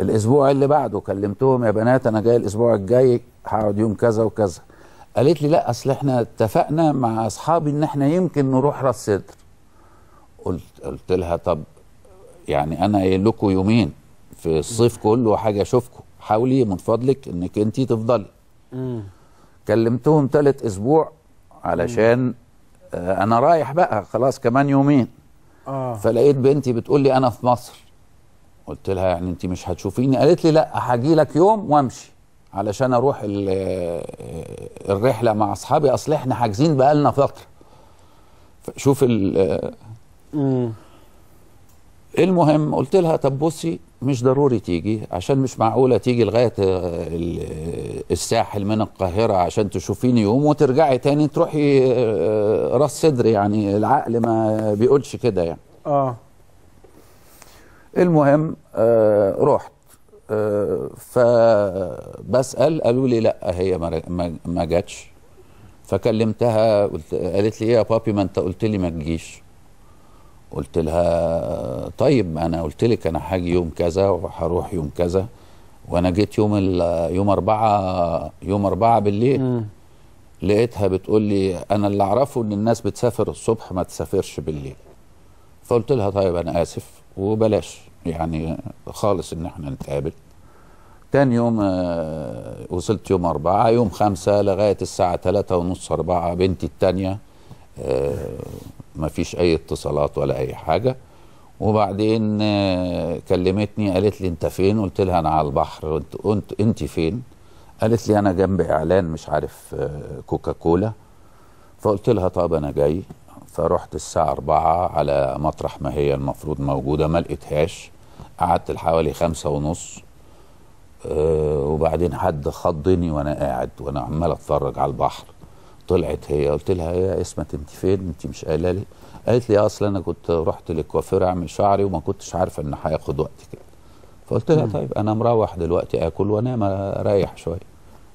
الاسبوع اللي بعده كلمتهم يا بنات انا جاي الاسبوع الجاي هقعد يوم كذا وكذا قالت لي لا اصل احنا اتفقنا مع اصحابي ان احنا يمكن نروح راس صدر قلت قلت لها طب يعني انا قايل لكم يومين في الصيف كله حاجه اشوفكم حاولي من فضلك انك انت تفضلي كلمتهم ثالث اسبوع علشان آه انا رايح بقى خلاص كمان يومين آه. فلقيت بنتي بتقول لي انا في مصر قلت لها يعني انت مش هتشوفيني قالت لي لا هاجي لك يوم وامشي علشان اروح آه، الرحله مع اصحابي اصل احنا حاجزين بقالنا فتره شوف ال آه، المهم قلت لها طب بصي مش ضروري تيجي عشان مش معقوله تيجي لغايه آه، الساحل من القاهره عشان تشوفيني يوم وترجعي تاني تروحي آه، راس صدر يعني العقل ما بيقولش كده يعني اه المهم آه رحت آه فبسال قالوا لي لا هي ما, جاتش فكلمتها قلت قالت لي ايه يا بابي ما انت قلت لي ما تجيش قلت لها طيب انا قلت لك انا هاجي يوم كذا وهروح يوم كذا وانا جيت يوم يوم أربعة يوم أربعة بالليل م. لقيتها بتقول لي انا اللي اعرفه ان الناس بتسافر الصبح ما تسافرش بالليل فقلت لها طيب انا اسف وبلاش يعني خالص ان احنا نتقابل تاني يوم آه، وصلت يوم أربعة يوم خمسة لغاية الساعة ثلاثة ونص أربعة بنتي التانية آه، ما فيش اي اتصالات ولا اي حاجه وبعدين آه، كلمتني قالت لي انت فين قلت لها انا على البحر انت انت فين قالت لي انا جنب اعلان مش عارف آه، كوكا كولا فقلت لها طب انا جاي فرحت الساعة أربعة على مطرح ما هي المفروض موجودة ما لقيتهاش قعدت لحوالي خمسة ونص آه، وبعدين حد خضني وأنا قاعد وأنا عمال أتفرج على البحر طلعت هي قلت لها يا إيه، اسمك انت فين انت مش قايله لي قالت لي آه، اصل انا كنت رحت للكوافير اعمل شعري وما كنتش عارفه ان هياخد وقت كده فقلت لها طيب انا مروح دلوقتي اكل وانام اريح شويه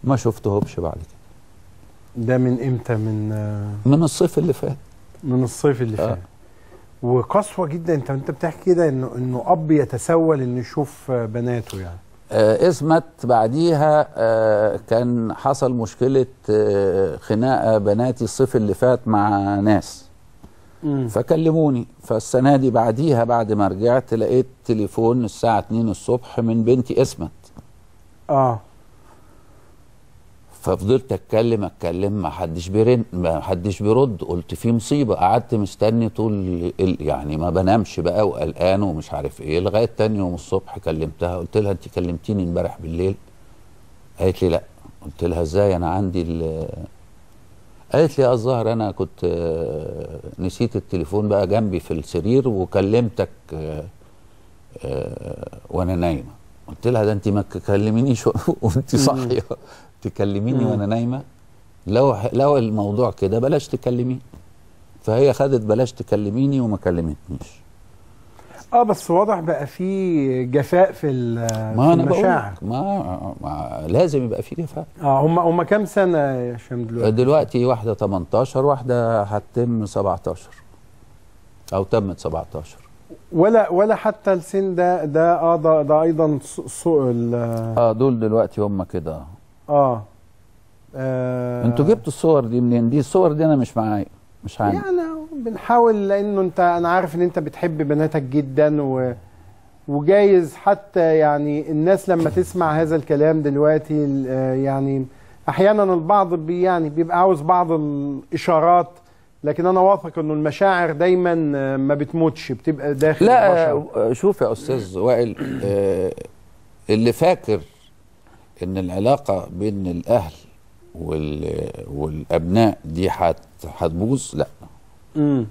ما شفتهمش بعد كده ده من امتى من آه، من الصيف اللي فات من الصيف اللي آه. فات وقسوه جدا انت انت بتحكي كده انه انه اب يتسول انه يشوف آه، بناته يعني آه، اسمت بعديها آه، كان حصل مشكله آه، خناقه بناتي الصيف اللي فات مع ناس مم. فكلموني فالسنه دي بعديها بعد ما رجعت لقيت تليفون الساعه 2 الصبح من بنتي اسمت اه ففضلت اتكلم اتكلم ما حدش بيرن ما حدش بيرد قلت في مصيبه قعدت مستني طول يعني ما بنامش بقى وقلقان ومش عارف ايه لغايه تاني يوم الصبح كلمتها قلت لها انت كلمتيني امبارح بالليل قالت لي لا قلت لها ازاي انا عندي قالت لي اه الظاهر انا كنت نسيت التليفون بقى جنبي في السرير وكلمتك آه، آه، وانا نايمه قلت لها ده انت ما تكلمينيش وانت صاحيه تكلميني وانا نايمه لو لو الموضوع كده بلاش تكلميني فهي خدت بلاش تكلميني وما كلمتنيش اه بس واضح بقى في جفاء في ما في المشاعر ما, ما لازم يبقى في جفاء اه هم هم كام سنه يا هشام دلوقتي؟ دلوقتي واحده 18 واحده هتتم 17 او تمت 17 ولا ولا حتى السن ده ده اه ده, ده ايضا سوء اه دول دلوقتي هم كده آه. اه, انتوا جبتوا الصور دي منين دي الصور دي انا مش معايا مش عندي يعني بنحاول لانه انت انا عارف ان انت بتحب بناتك جدا و وجايز حتى يعني الناس لما تسمع هذا الكلام دلوقتي يعني احيانا البعض بي يعني بيبقى عاوز بعض الاشارات لكن انا واثق انه المشاعر دايما ما بتموتش بتبقى داخل لا البشر. شوف يا استاذ وائل آه، اللي فاكر ان العلاقه بين الاهل والابناء دي هتبوظ لا امم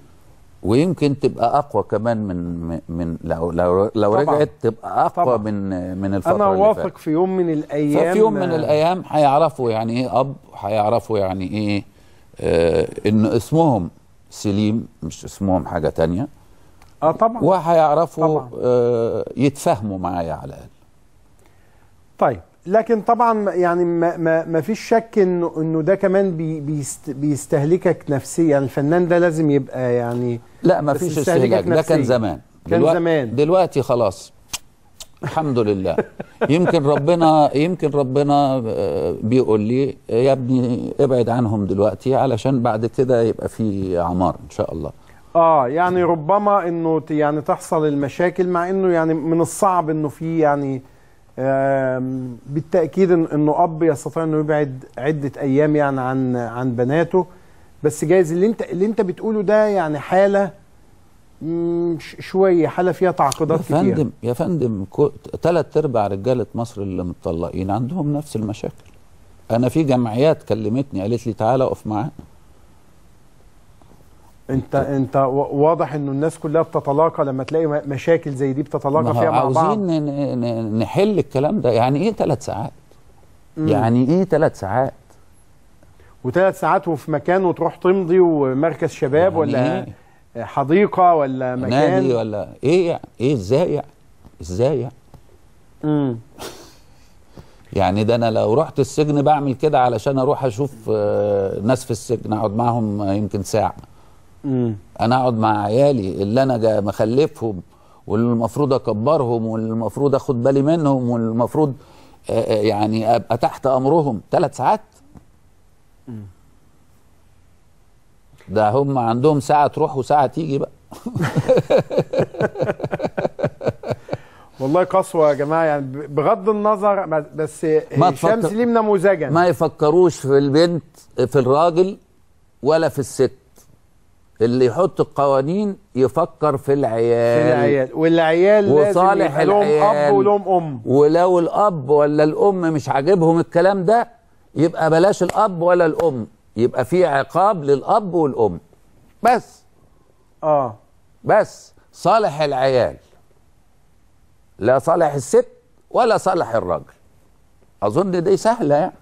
ويمكن تبقى اقوى كمان من من لو لو, لو رجعت تبقى اقوى طبعًا. من من الفتره انا اوافق في يوم من الايام في يوم من آه. الايام هيعرفوا يعني ايه اب هيعرفوا يعني ايه آه ان اسمهم سليم مش اسمهم حاجه تانية اه طبعا وهيعرفوا آه يتفاهموا معايا على الاقل طيب لكن طبعا يعني ما, ما, ما فيش شك انه انه ده كمان بي بيستهلكك نفسيا يعني الفنان ده لازم يبقى يعني لا ما فيش استهلاك ده كان زمان كان دلوقتي زمان دلوقتي خلاص الحمد لله يمكن ربنا يمكن ربنا آه، بيقول لي يا ابني ابعد عنهم دلوقتي علشان بعد كده يبقى في عمار ان شاء الله اه يعني ربما انه يعني تحصل المشاكل مع انه يعني من الصعب انه في يعني بالتاكيد انه اب يستطيع انه يبعد عده ايام يعني عن عن بناته بس جايز اللي انت اللي انت بتقوله ده يعني حاله شويه حاله فيها تعقيدات كتير يا فندم يا فندم ثلاث ارباع رجاله مصر اللي متطلقين عندهم نفس المشاكل انا في جمعيات كلمتني قالت لي تعالى اقف معانا انت انت واضح انه الناس كلها بتتلاقى لما تلاقي مشاكل زي دي بتتلاقى فيها مع بعض عاوزين نحل الكلام ده يعني ايه ثلاث ساعات؟ مم. يعني ايه ثلاث ساعات؟ وثلاث ساعات وفي مكان وتروح تمضي ومركز شباب يعني ولا إيه؟ حديقه ولا مكان نادي ولا ايه يعني؟ ايه ازاي يعني؟ ازاي يعني؟ امم يعني ده انا لو رحت السجن بعمل كده علشان اروح اشوف آه، ناس في السجن اقعد معاهم يمكن ساعه مم. انا اقعد مع عيالي اللي انا مخلفهم واللي المفروض اكبرهم واللي المفروض اخد بالي منهم واللي المفروض آه، آه، يعني ابقى تحت امرهم ثلاث ساعات مم. ده هم عندهم ساعه تروح وساعه تيجي بقى والله قسوة يا جماعة يعني بغض النظر بس ما هشام سليم نموذجا ما يفكروش في البنت في الراجل ولا في الست اللي يحط القوانين يفكر في العيال في العيال والعيال وصالح لازم العيال لهم اب ولهم ام ولو الاب ولا الام مش عاجبهم الكلام ده يبقى بلاش الاب ولا الام يبقى في عقاب للاب والام بس اه بس صالح العيال لا صالح الست ولا صالح الراجل اظن دي سهله يعني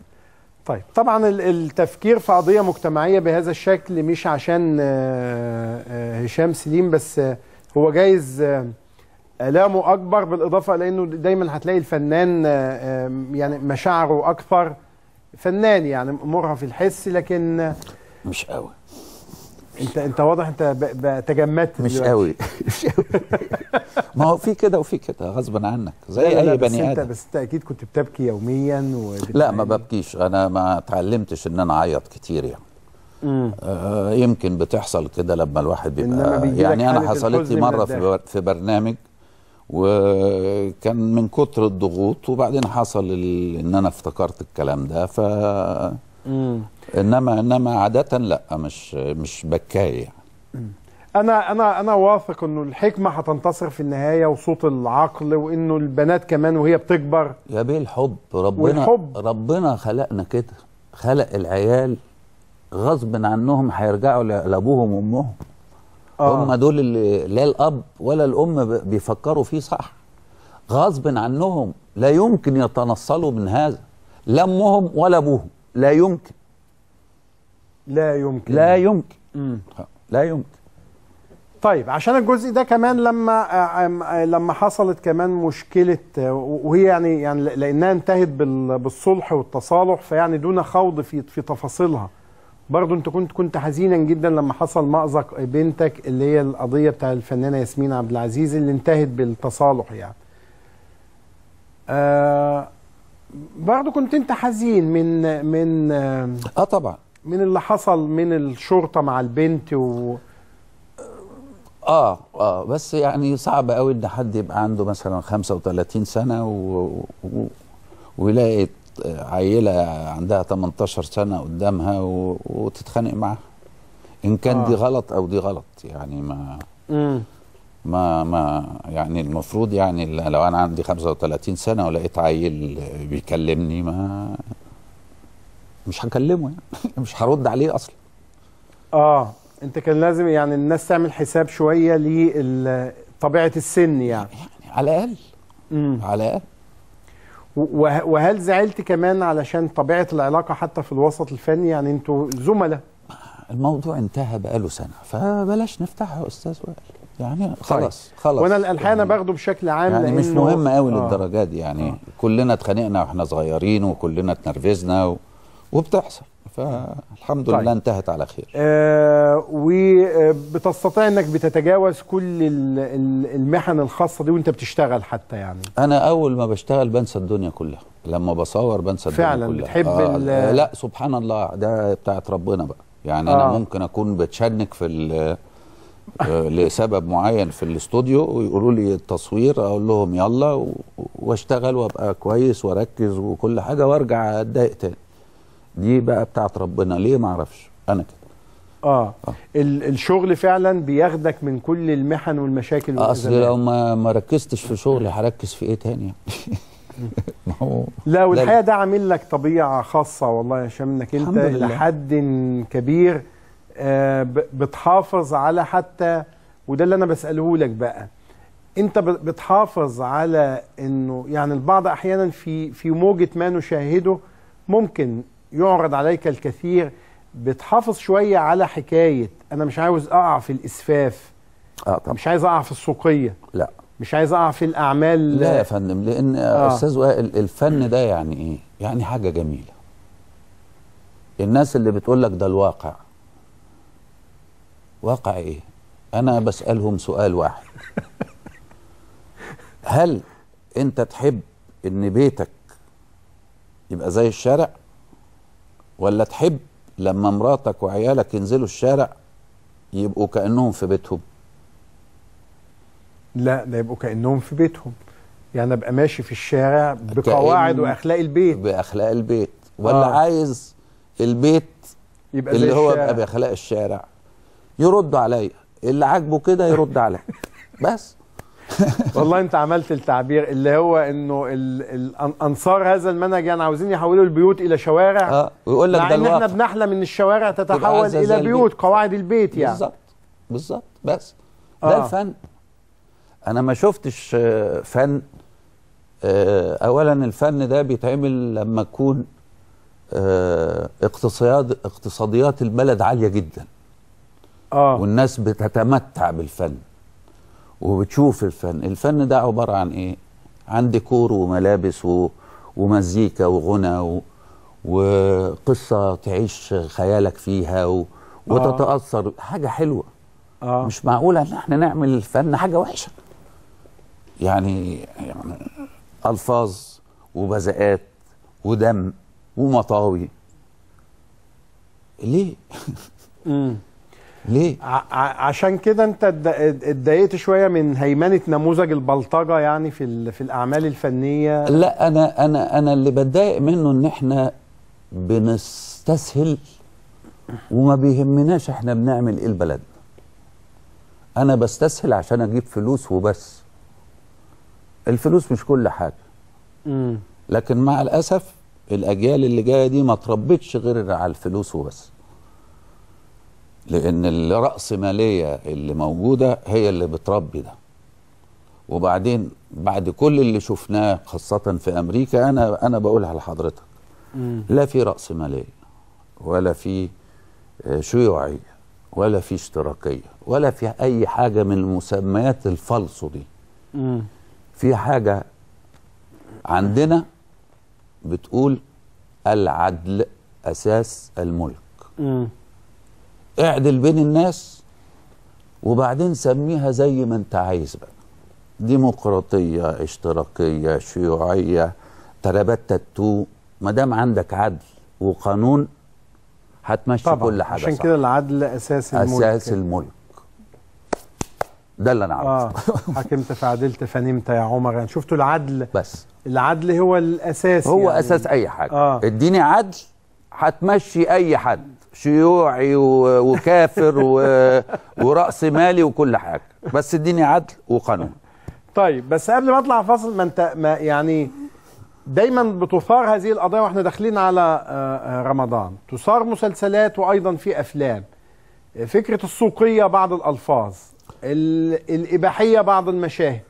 طيب طبعا التفكير في قضيه مجتمعيه بهذا الشكل مش عشان آه، آه، هشام سليم بس آه، هو جايز الامه اكبر بالاضافه لانه دايما هتلاقي الفنان يعني مشاعره اكثر فنان يعني مرهف الحس لكن مش قوي انت انت واضح انت تجمدت مش قوي مش قوي ما هو في كده وفي كده غصبا عنك زي لا اي لا بني ادم بس انت بس انت اكيد كنت بتبكي يوميا لا ما ببكيش انا ما اتعلمتش ان انا اعيط كتير يعني آه يمكن بتحصل كده لما الواحد بيبقى يعني انا حصلت لي مره في, في برنامج وكان من كتر الضغوط وبعدين حصل ان انا افتكرت الكلام ده ف انما انما عاده لا مش مش بكايه يعني. انا انا انا واثق انه الحكمه هتنتصر في النهايه وصوت العقل وانه البنات كمان وهي بتكبر يا بيه الحب ربنا والحب. ربنا خلقنا كده خلق العيال غصب عنهم هيرجعوا لابوهم وامهم آه. هم دول اللي لا الاب ولا الام بيفكروا فيه صح غصب عنهم لا يمكن يتنصلوا من هذا لا امهم ولا ابوهم لا يمكن لا يمكن لا يمكن مم. لا يمكن طيب عشان الجزء ده كمان لما آه، آه، لما حصلت كمان مشكله آه، وهي يعني يعني لانها انتهت بالصلح والتصالح فيعني دون خوض في في تفاصيلها برضه انت كنت كنت حزينا جدا لما حصل مأزق بنتك اللي هي القضيه بتاع الفنانه ياسمين عبد العزيز اللي انتهت بالتصالح يعني. آه برضه كنت انت حزين من من اه, آه طبعا من اللي حصل من الشرطه مع البنت و اه اه بس يعني صعب قوي ان حد يبقى عنده مثلا 35 سنه و... و... ويلاقي عيله عندها 18 سنه قدامها و... وتتخانق معاها ان كان آه. دي غلط او دي غلط يعني ما مم. ما ما يعني المفروض يعني لو انا عندي 35 سنه ولقيت عيل بيكلمني ما مش هكلمه يعني مش هرد عليه اصلا اه انت كان لازم يعني الناس تعمل حساب شويه لطبيعه السن يعني, يعني على الاقل امم على الاقل وهل زعلت كمان علشان طبيعه العلاقه حتى في الوسط الفني يعني انتوا زملاء الموضوع انتهى بقاله سنه فبلاش نفتحها يا استاذ وائل يعني طيب. خلاص خلاص وانا الالحان يعني باخده بشكل عام يعني مش مهم قوي آه. للدرجه دي يعني آه. كلنا اتخانقنا واحنا صغيرين وكلنا اتنرفزنا و... وبتحصل فالحمد طيب. لله انتهت على خير آه وبتستطيع انك بتتجاوز كل المحن الخاصه دي وانت بتشتغل حتى يعني انا اول ما بشتغل بنسى الدنيا كلها لما بصور بنسى الدنيا فعلا كلها فعلا بتحب آه،, آه لا سبحان الله ده بتاعت ربنا بقى يعني آه. انا ممكن اكون بتشنك في آه، لسبب معين في الاستوديو ويقولوا لي التصوير اقول لهم يلا واشتغل وابقى كويس واركز وكل حاجه وارجع اتضايق تاني دي بقى بتاعت ربنا ليه ما اعرفش انا كده اه, آه. الشغل فعلا بياخدك من كل المحن والمشاكل اصل لو ما ما ركزتش في شغلي هركز في ايه تاني ما هو لا والحقيقه ده عامل لك طبيعه خاصه والله يا هشام انك انت لحد كبير آه بتحافظ على حتى وده اللي انا بساله لك بقى انت بتحافظ على انه يعني البعض احيانا في في موجه ما نشاهده ممكن يعرض عليك الكثير بتحافظ شويه على حكايه انا مش عاوز اقع في الاسفاف اه طبعا مش عايز اقع في السوقيه لا مش عايز اقع في الاعمال لا يا فندم لان آه. استاذ وائل الفن ده يعني ايه يعني حاجه جميله الناس اللي بتقول لك ده الواقع واقع ايه انا بسالهم سؤال واحد هل انت تحب ان بيتك يبقى زي الشارع ولا تحب لما مراتك وعيالك ينزلوا الشارع يبقوا كأنهم في بيتهم لا ده يبقوا كأنهم في بيتهم يعني ابقى ماشي في الشارع بقواعد واخلاق البيت باخلاق البيت ولا آه. عايز البيت يبقى اللي هو يبقى باخلاق الشارع يرد عليا اللي عاجبه كده يرد عليا بس والله انت عملت التعبير اللي هو انه انصار هذا المنهج يعني عاوزين يحولوا البيوت الى شوارع اه ويقول لك ده الواقع احنا بنحلم ان الشوارع تتحول الى بيوت البيت. قواعد البيت يعني بالظبط بالظبط بس آه. ده الفن انا ما شفتش آه، فن آه، اولا الفن ده بيتعمل لما تكون آه، اقتصاد اقتصاديات البلد عاليه جدا اه والناس بتتمتع بالفن وبتشوف الفن الفن ده عبارة عن إيه عن ديكور وملابس و... ومزيكا وغنى و... وقصة تعيش خيالك فيها و... آه. وتتأثر حاجة حلوة آه. مش معقولة إن إحنا نعمل الفن حاجة وحشة يعني يعني ألفاظ وبزقات ودم ومطاوي ليه؟ ليه؟ عشان كده انت اتضايقت شويه من هيمنه نموذج البلطجه يعني في في الاعمال الفنيه لا انا انا انا اللي بتضايق منه ان احنا بنستسهل وما بيهمناش احنا بنعمل ايه لبلدنا. انا بستسهل عشان اجيب فلوس وبس. الفلوس مش كل حاجه. لكن مع الاسف الاجيال اللي جايه دي ما تربتش غير على الفلوس وبس. لان الراسماليه اللي موجوده هي اللي بتربي ده وبعدين بعد كل اللي شفناه خاصه في امريكا انا انا بقولها لحضرتك لا في راسماليه ولا في آه، شيوعيه ولا في اشتراكيه ولا في اي حاجه من المسميات الفالصو دي في حاجه عندنا بتقول العدل اساس الملك اعدل بين الناس وبعدين سميها زي ما انت عايز بقى ديمقراطيه اشتراكيه شيوعيه ترابات تاتو ما دام عندك عدل وقانون هتمشي طبعًا. كل حاجه عشان كده العدل اساس الملك اساس الملك ده اللي انا عارفه آه. حكمت فعدلت فنمت يا عمر يعني شفتوا العدل بس العدل هو الاساس هو يعني. اساس اي حاجه آه. اديني عدل هتمشي اي حد شيوعي وكافر وراس مالي وكل حاجه بس اديني عدل وقانون طيب بس قبل ما اطلع فاصل ما انت ما يعني دايما بتثار هذه القضايا واحنا داخلين على آه، آه، رمضان تثار مسلسلات وايضا في افلام فكره السوقيه بعض الالفاظ الاباحيه بعض المشاهد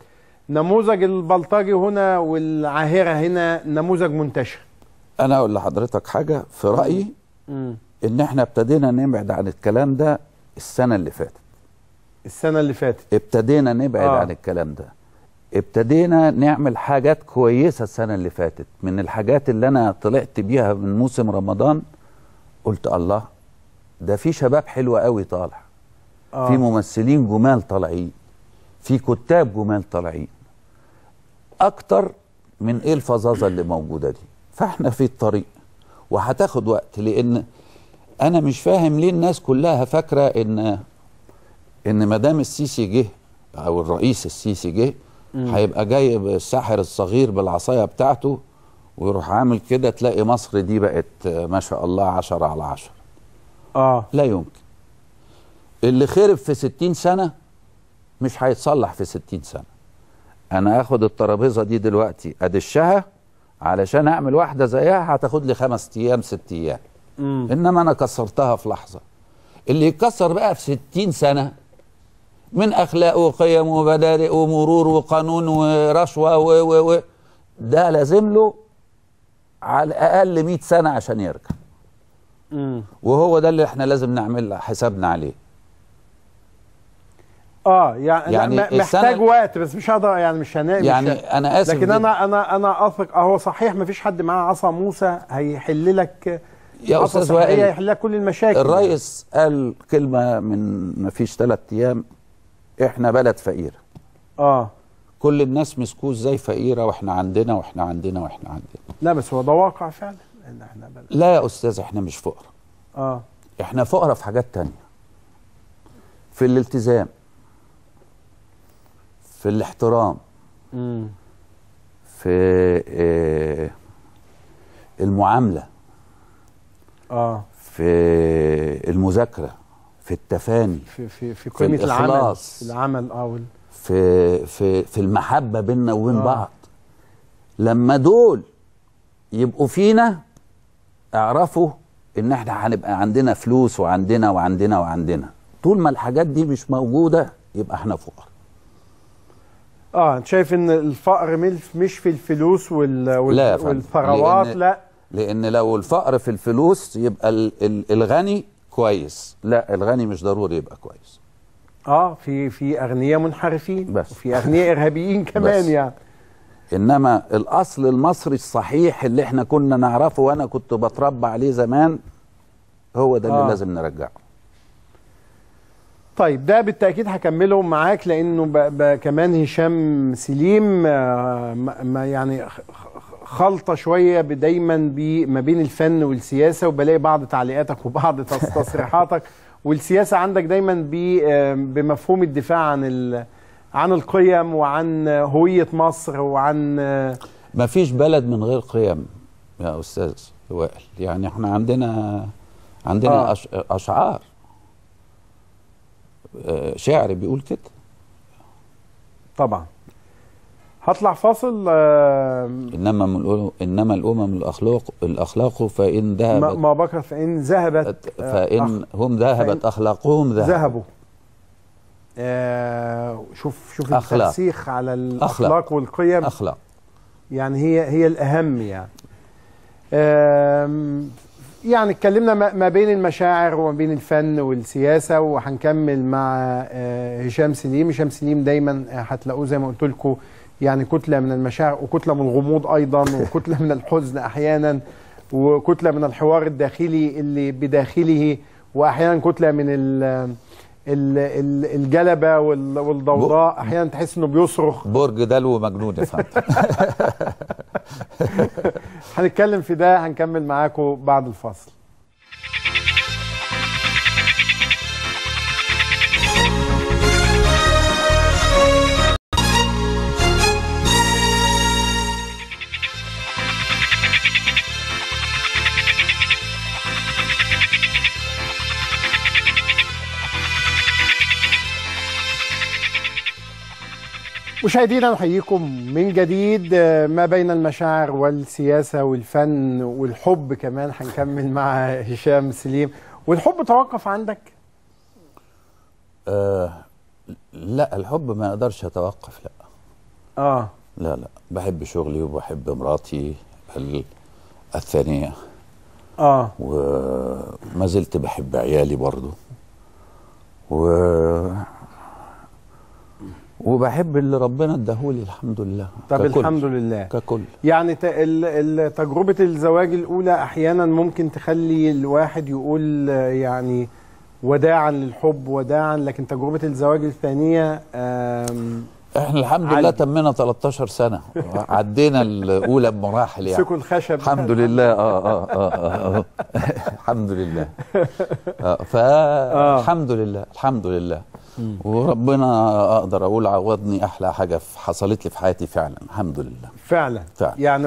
نموذج البلطجي هنا والعاهره هنا نموذج منتشر انا اقول لحضرتك حاجه في رايي ان احنا ابتدينا نبعد عن الكلام ده السنه اللي فاتت السنه اللي فاتت ابتدينا نبعد آه. عن الكلام ده ابتدينا نعمل حاجات كويسه السنه اللي فاتت من الحاجات اللي انا طلعت بيها من موسم رمضان قلت الله ده في شباب حلوه قوي طالع آه. في ممثلين جمال طالعين في كتاب جمال طالعين اكتر من ايه الفظاظه اللي موجوده دي فاحنا في الطريق وهتاخد وقت لان انا مش فاهم ليه الناس كلها فاكره ان ان ما دام السيسي جه او الرئيس السيسي جه هيبقى جايب الساحر الصغير بالعصايه بتاعته ويروح عامل كده تلاقي مصر دي بقت ما شاء الله 10 على 10 اه لا يمكن اللي خرب في 60 سنه مش هيتصلح في 60 سنه انا اخد الترابيزه دي دلوقتي ادشها علشان اعمل واحده زيها هتاخد لي خمس ايام ست ايام مم. انما انا كسرتها في لحظه اللي يتكسر بقى في 60 سنه من اخلاق وقيم ومبادئ ومرور وقانون ورشوه و و و ده لازم له على الاقل 100 سنه عشان يرجع مم. وهو ده اللي احنا لازم نعمل حسابنا عليه اه يعني, يعني محتاج وقت بس مش هقدر يعني مش هنقل يعني مش انا اسف لكن انا انا انا اثق اهو صحيح مفيش حد معاه عصا موسى هيحل لك يا استاذ وائل هيحل كل المشاكل الرئيس قال كلمه من ما فيش ثلاث ايام احنا بلد فقيره اه كل الناس مسكوه ازاي فقيره واحنا عندنا واحنا عندنا واحنا عندنا لا بس هو ده واقع فعلا ان احنا بلد لا يا استاذ احنا مش فقراء اه احنا فقراء في حاجات تانية في الالتزام في الاحترام امم في آه المعامله اه في المذاكره في التفاني في في في كلمه في العمل في العمل اه في في في المحبه بيننا وبين آه. بعض لما دول يبقوا فينا اعرفوا ان احنا هنبقى عندنا فلوس وعندنا وعندنا وعندنا طول ما الحاجات دي مش موجوده يبقى احنا فقراء اه انت شايف ان الفقر مش في الفلوس وال... وال... لا والثروات لا لان لو الفقر في الفلوس يبقى الغني كويس لا الغني مش ضروري يبقى كويس اه في في اغنياء منحرفين بس وفي اغنياء ارهابيين كمان بس. يعني انما الاصل المصري الصحيح اللي احنا كنا نعرفه وانا كنت بتربى عليه زمان هو ده اللي آه. لازم نرجعه طيب ده بالتاكيد هكمله معاك لانه ب ب كمان هشام سليم آه، ما يعني خلطه شويه دايما ما بين الفن والسياسه وبلاقي بعض تعليقاتك وبعض تصريحاتك والسياسه عندك دايما بمفهوم الدفاع عن عن القيم وعن هويه مصر وعن آه، ما فيش بلد من غير قيم يا استاذ وائل يعني احنا عندنا عندنا آه. اشعار آه، شعر بيقول كده طبعا هطلع فاصل آه انما انما الامم الاخلاق الاخلاق فان ذهبت ما بكر فان ذهبت فان أخ... آه، هم ذهبت اخلاقهم ذهبوا, ذهبوا. آه شوف شوف أخلاق. الترسيخ على الاخلاق أخلاق. والقيم اخلاق يعني هي هي الاهم يعني آه يعني اتكلمنا ما بين المشاعر وما بين الفن والسياسه وهنكمل مع آه، هشام سليم هشام سليم دايما هتلاقوه زي ما قلت لكم يعني كتله من المشاعر وكتله من الغموض ايضا وكتله من الحزن احيانا وكتله من الحوار الداخلي اللي بداخله واحيانا كتله من الـ الجلبه والضوضاء احيانا تحس انه بيصرخ برج دلو مجنون يا فندم هنتكلم في ده هنكمل معاكم بعد الفاصل مشاهدينا نحييكم من جديد آه، ما بين المشاعر والسياسة والفن والحب كمان هنكمل مع هشام سليم والحب توقف عندك؟ آه لا الحب ما اقدرش اتوقف لا اه لا لا بحب شغلي وبحب مراتي الثانية اه وما زلت بحب عيالي برضو و وبحب اللي ربنا اداهولي الحمد لله طب ككل. الحمد لله ككل يعني تجربه الزواج الاولى احيانا ممكن تخلي الواحد يقول يعني وداعا للحب وداعا لكن تجربه الزواج الثانيه احنا الحمد لله تمينا 13 سنه عدينا الاولى بمراحل يعني سكن خشب الحمد لله اه اه اه, آه. آه. الحمد لله آه،, آه فالحمد لله الحمد لله وربنا اقدر اقول عوضني احلى حاجه حصلت لي في حياتي فعلا الحمد لله فعلا, فعلا. يعني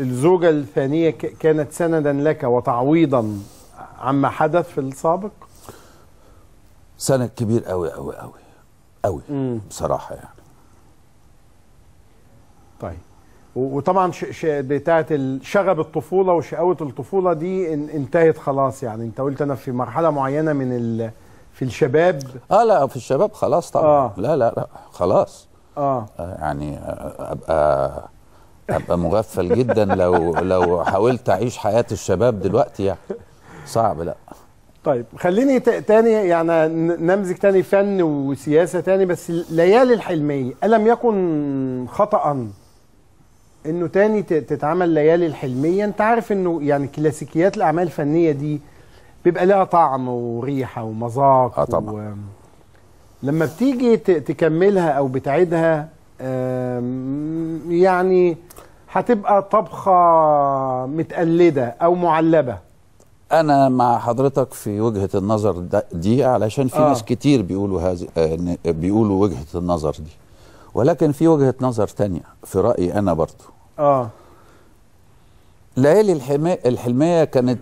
الزوجه الثانيه كانت سندا لك وتعويضا عما حدث في السابق سند كبير قوي قوي قوي قوي بصراحه يعني طيب وطبعا ش... ش... بتاعه شغب الطفوله وشقاوه الطفوله دي انتهت خلاص يعني انت قلت انا في مرحله معينه من ال... في الشباب اه لا في الشباب خلاص طبعا آه. لا لا لا خلاص اه, آه، يعني آه، ابقى ابقى مغفل جدا لو لو حاولت اعيش حياه الشباب دلوقتي يعني صعب لا طيب خليني تاني يعني نمزج تاني فن وسياسه تاني بس ليالي الحلميه الم يكن خطا انه تاني تتعمل ليالي الحلميه انت عارف انه يعني كلاسيكيات الاعمال الفنيه دي بيبقى لها طعم وريحه ومذاق اه طبعا و... لما بتيجي تكملها او بتعيدها يعني هتبقى طبخه متقلده او معلبه انا مع حضرتك في وجهه النظر دي علشان في آه. ناس كتير بيقولوا هذه آه، بيقولوا وجهه النظر دي ولكن في وجهه نظر تانية في رايي انا برضو اه ليالي الحلميه كانت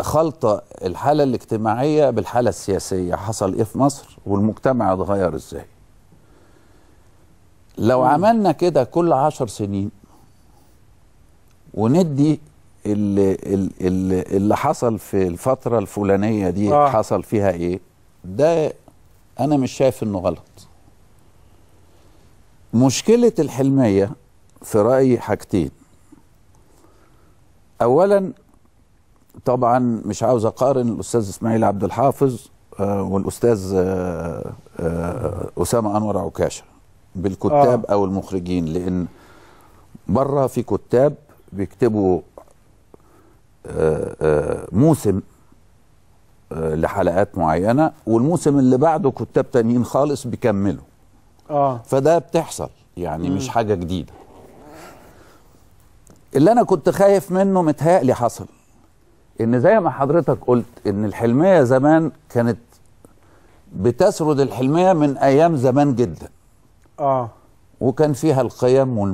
خلط الحاله الاجتماعيه بالحاله السياسيه حصل ايه في مصر والمجتمع اتغير ازاي لو عملنا كده كل عشر سنين وندي اللي, اللي, اللي حصل في الفترة الفلانية دي آه. حصل فيها ايه ده انا مش شايف انه غلط مشكلة الحلمية في رأيي حاجتين اولا طبعا مش عاوز اقارن الاستاذ اسماعيل عبد الحافظ آه، والاستاذ آه، آه، اسامه انور عكاشه بالكتاب او المخرجين لان بره في كتاب بيكتبوا موسم لحلقات معينه والموسم اللي بعده كتاب تانيين خالص بيكملوا اه فده بتحصل يعني م. مش حاجه جديده اللي انا كنت خايف منه متهيألي حصل ان زي ما حضرتك قلت ان الحلميه زمان كانت بتسرد الحلميه من ايام زمان جدا اه وكان فيها القيم